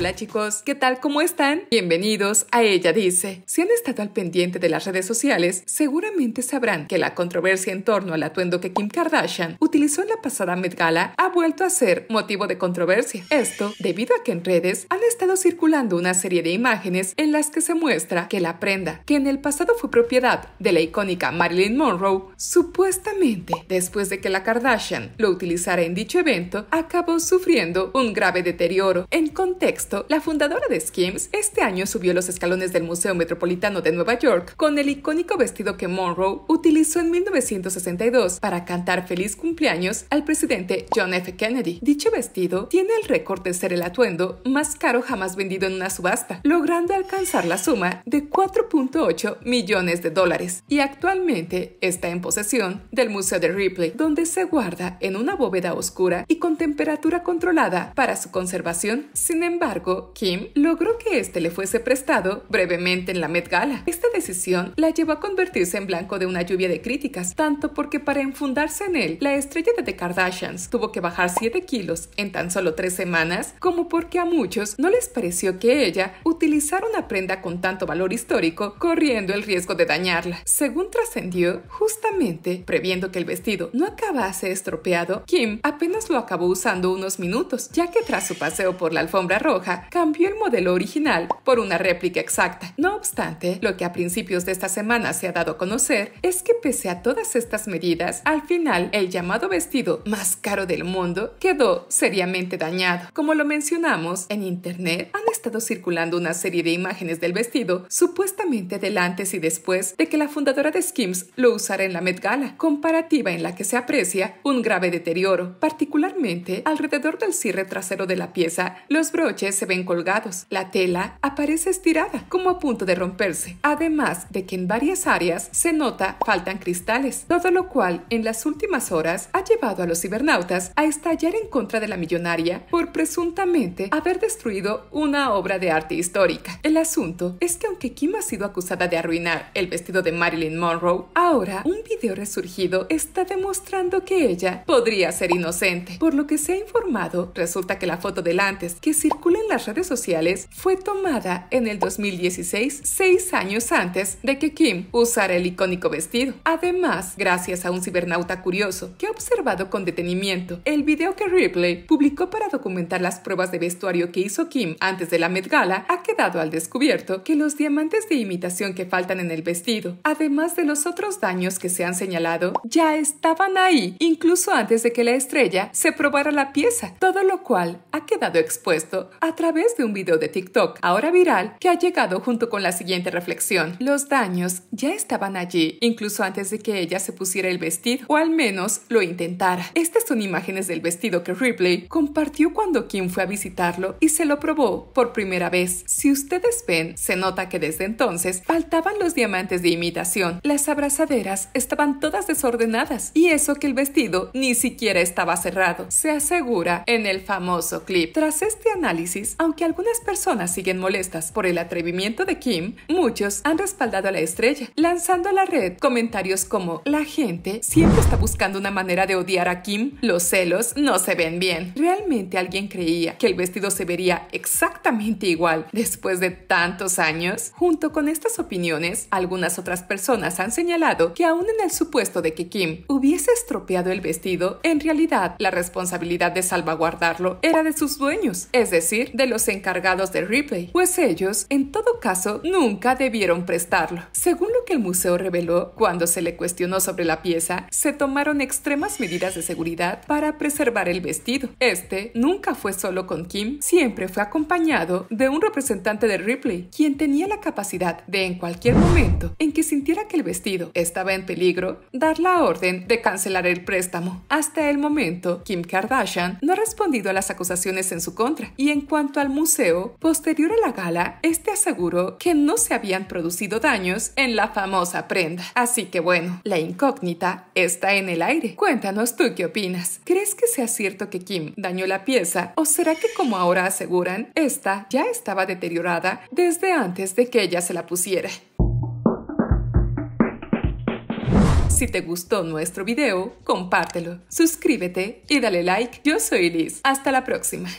Hola chicos, ¿qué tal? ¿Cómo están? Bienvenidos a Ella Dice. Si han estado al pendiente de las redes sociales, seguramente sabrán que la controversia en torno al atuendo que Kim Kardashian utilizó en la pasada Met Gala ha vuelto a ser motivo de controversia. Esto debido a que en redes han estado circulando una serie de imágenes en las que se muestra que la prenda, que en el pasado fue propiedad de la icónica Marilyn Monroe, supuestamente después de que la Kardashian lo utilizara en dicho evento, acabó sufriendo un grave deterioro en contexto la fundadora de Skims este año subió los escalones del Museo Metropolitano de Nueva York con el icónico vestido que Monroe utilizó en 1962 para cantar feliz cumpleaños al presidente John F. Kennedy. Dicho vestido tiene el récord de ser el atuendo más caro jamás vendido en una subasta, logrando alcanzar la suma de 4.8 millones de dólares y actualmente está en posesión del Museo de Ripley, donde se guarda en una bóveda oscura y con temperatura controlada para su conservación. Sin embargo, Kim logró que este le fuese prestado brevemente en la Met Gala. Esta decisión la llevó a convertirse en blanco de una lluvia de críticas, tanto porque para enfundarse en él, la estrella de The Kardashians tuvo que bajar 7 kilos en tan solo 3 semanas, como porque a muchos no les pareció que ella utilizara una prenda con tanto valor histórico, corriendo el riesgo de dañarla. Según trascendió, justamente previendo que el vestido no acabase estropeado, Kim apenas lo acabó usando unos minutos, ya que tras su paseo por la alfombra roja, cambió el modelo original por una réplica exacta. No obstante, lo que a principios de esta semana se ha dado a conocer es que pese a todas estas medidas, al final el llamado vestido más caro del mundo quedó seriamente dañado. Como lo mencionamos, en internet han estado circulando una serie de imágenes del vestido supuestamente del antes y después de que la fundadora de Skims lo usara en la Met Gala, comparativa en la que se aprecia un grave deterioro, particularmente alrededor del cierre trasero de la pieza, los broches se ven colgados. La tela aparece estirada, como a punto de romperse. Además de que en varias áreas se nota faltan cristales, todo lo cual en las últimas horas ha llevado a los cibernautas a estallar en contra de la millonaria por presuntamente haber destruido una obra de arte histórica. El asunto es que aunque Kim ha sido acusada de arruinar el vestido de Marilyn Monroe, ahora un video resurgido está demostrando que ella podría ser inocente. Por lo que se ha informado, resulta que la foto del antes que circula en las redes sociales fue tomada en el 2016, seis años antes de que Kim usara el icónico vestido. Además, gracias a un cibernauta curioso que ha observado con detenimiento el video que Ripley publicó para documentar las pruebas de vestuario que hizo Kim antes de la Met Gala, ha quedado al descubierto que los diamantes de imitación que faltan en el vestido, además de los otros daños que se han señalado, ya estaban ahí, incluso antes de que la estrella se probara la pieza, todo lo cual ha quedado expuesto a través de un video de TikTok, ahora viral, que ha llegado junto con la siguiente reflexión. Los daños ya estaban allí, incluso antes de que ella se pusiera el vestido o al menos lo intentara. Estas son imágenes del vestido que Ripley compartió cuando Kim fue a visitarlo y se lo probó por primera vez. Si ustedes ven, se nota que desde entonces faltaban los diamantes de imitación. Las abrazaderas estaban todas desordenadas y eso que el vestido ni siquiera estaba cerrado, se asegura en el famoso clip. Tras este análisis, aunque algunas personas siguen molestas por el atrevimiento de Kim, muchos han respaldado a la estrella, lanzando a la red comentarios como la gente siempre está buscando una manera de odiar a Kim, los celos no se ven bien. ¿Realmente alguien creía que el vestido se vería exactamente igual después de tantos años? Junto con estas opiniones, algunas otras personas han señalado que aún en el supuesto de que Kim hubiese estropeado el vestido, en realidad la responsabilidad de salvaguardarlo era de sus dueños, es decir, de los encargados de Ripley, pues ellos, en todo caso, nunca debieron prestarlo. Según lo que el museo reveló cuando se le cuestionó sobre la pieza, se tomaron extremas medidas de seguridad para preservar el vestido. Este nunca fue solo con Kim, siempre fue acompañado de un representante de Ripley, quien tenía la capacidad de en cualquier momento en que sintiera que el vestido estaba en peligro, dar la orden de cancelar el préstamo. Hasta el momento, Kim Kardashian no ha respondido a las acusaciones en su contra y en cuanto cuanto al museo, posterior a la gala, este aseguró que no se habían producido daños en la famosa prenda. Así que bueno, la incógnita está en el aire. Cuéntanos tú qué opinas. ¿Crees que sea cierto que Kim dañó la pieza o será que como ahora aseguran, esta ya estaba deteriorada desde antes de que ella se la pusiera? Si te gustó nuestro video, compártelo, suscríbete y dale like. Yo soy Liz. Hasta la próxima.